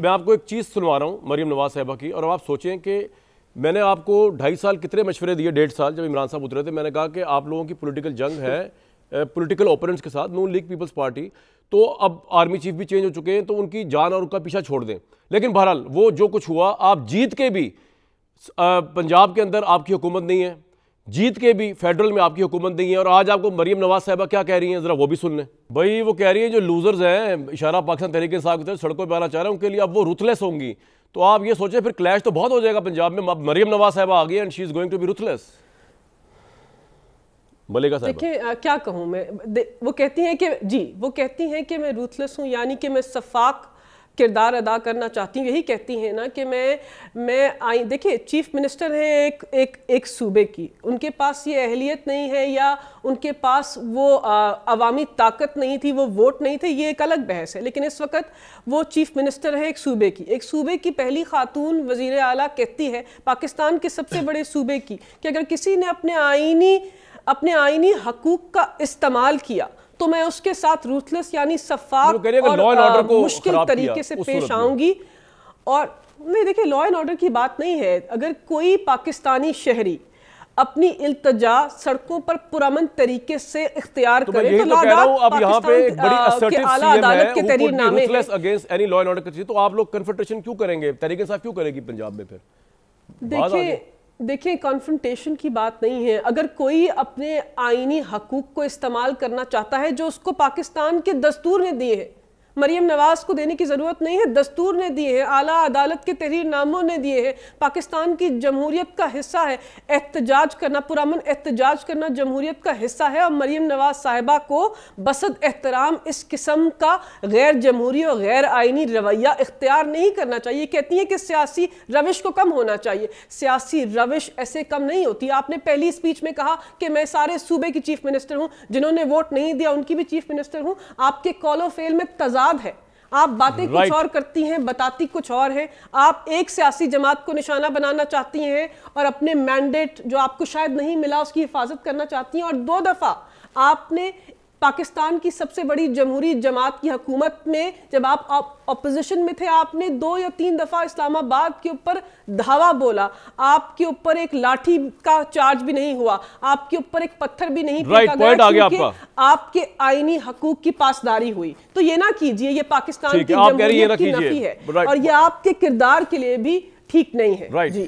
मैं आपको एक चीज़ सुनवा रहा हूँ मरीम नवाज साहबा की और आप सोचें कि मैंने आपको ढाई साल कितने मशवरे दिए डेढ़ साल जब इमरान साहब उतरे थे मैंने कहा कि आप लोगों की पॉलिटिकल जंग है पॉलिटिकल ओपोनेंट्स के साथ नून लीग पीपल्स पार्टी तो अब आर्मी चीफ भी चेंज हो चुके हैं तो उनकी जान और उनका पीछा छोड़ दें लेकिन बहरहाल वो जो कुछ हुआ आप जीत के भी पंजाब के अंदर आपकी हुकूमत नहीं है जीत के भी फेडरल में आपकी हुकूमत नहीं है और आज आपको मरीम नवाज साहबा क्या कह रही हैं ज़रा वो भी सुन लें भाई वो कह रही हैं जो लूज़र्स हैं इशारा पाकिस्तान तरीके साहब की तरफ सड़कों पर आना चाह रहे हैं उनके लिए अब वो रुथलेस होंगी तो आप ये सोचें फिर क्लैश तो बहुत हो जाएगा पंजाब में मरीम नवाज साहबा आ गई and she is going to be ruthless देखिए क्या कहूँ मैं दे, वो कहती हैं कि जी वो कहती हैं कि मैं रूथलेस हूँ यानी कि मैं सफाक किरदार अदा करना चाहती हूँ यही कहती हैं ना कि मैं मैं आई देखिए चीफ मिनिस्टर हैं एक एक एक सूबे की उनके पास ये अहलियत नहीं है या उनके पास वो अवामी ताकत नहीं थी वो वोट नहीं थे ये एक अलग बहस है लेकिन इस वक्त वो चीफ मिनिस्टर है एक सूबे की एक सूबे की पहली खातून वजीर अली कहती है पाकिस्तान के सबसे बड़े सूबे की कि अगर किसी ने अपने आइनी अपने आईनी हकूक का इस्तेमाल किया तो मैं उसके साथ रूथलेस यानी सफाक और मुश्किल तरीके से पेश आऊंगी और नहीं देखिए लॉ एंड ऑर्डर की बात नहीं है अगर कोई पाकिस्तानी शहरी अपनी इल्तजा सड़कों पर पुरमन तरीके से इख्तियार तो करें तो तो अब यहाँ पे एक बड़ी आला अदालत के तहरीर against any law and order तो आप लोग कन्फ्रंटेशन क्यों करेंगे तरीके साहब क्यों करेगी पंजाब में फिर देखिए देखिए कॉन्फ्रेंटेशन की बात नहीं है अगर कोई अपने आइनी हकूक़ को इस्तेमाल करना चाहता है जो उसको पाकिस्तान के दस्तूर ने दिए हैं मरीम नवाज को देने की ज़रूरत नहीं है दस्तूर ने दिए हैं आला अदालत के तहरीर नामों ने दिए हैं पाकिस्तान की जमहूरियत का हिस्सा है एहतजाज करना पुरान एहतजाज करना जमहूरियत का हिस्सा है और मरीम नवाज साहिबा को बसद एहतराम इस किस्म का गैर जमहूरी और गैर आइनी रवैया इख्तियार नहीं करना चाहिए कहती हैं कि सियासी रविश को कम होना चाहिए सियासी रविश ऐसे कम नहीं होती आपने पहली स्पीच में कहा कि मैं सारे सूबे की चीफ मिनिस्टर हूँ जिन्होंने वोट नहीं दिया उनकी भी चीफ मिनिस्टर हूँ आपके कॉलो फेल में तजा अपराध है आप बातें right. कुछ और करती हैं बताती कुछ और हैं आप एक सियासी जमात को निशाना बनाना चाहती हैं और अपने मैंडेट जो आपको शायद नहीं मिला उसकी हिफाजत करना चाहती हैं और दो दफ़ा आपने पाकिस्तान की सबसे बड़ी जमहूरी जमात की हकूमत में जब आप अपोजिशन में थे आपने दो या तीन दफ़ा इस्लामाबाद के ऊपर धावा बोला आपके ऊपर एक लाठी का चार्ज भी नहीं हुआ आपके ऊपर एक पत्थर भी नहीं right, गया गया आपका। आपके आईनी हकूक की पासदारी हुई तो ये ना कीजिए ये पाकिस्तान की, की है और ये आपके किरदार के लिए भी ठीक नहीं है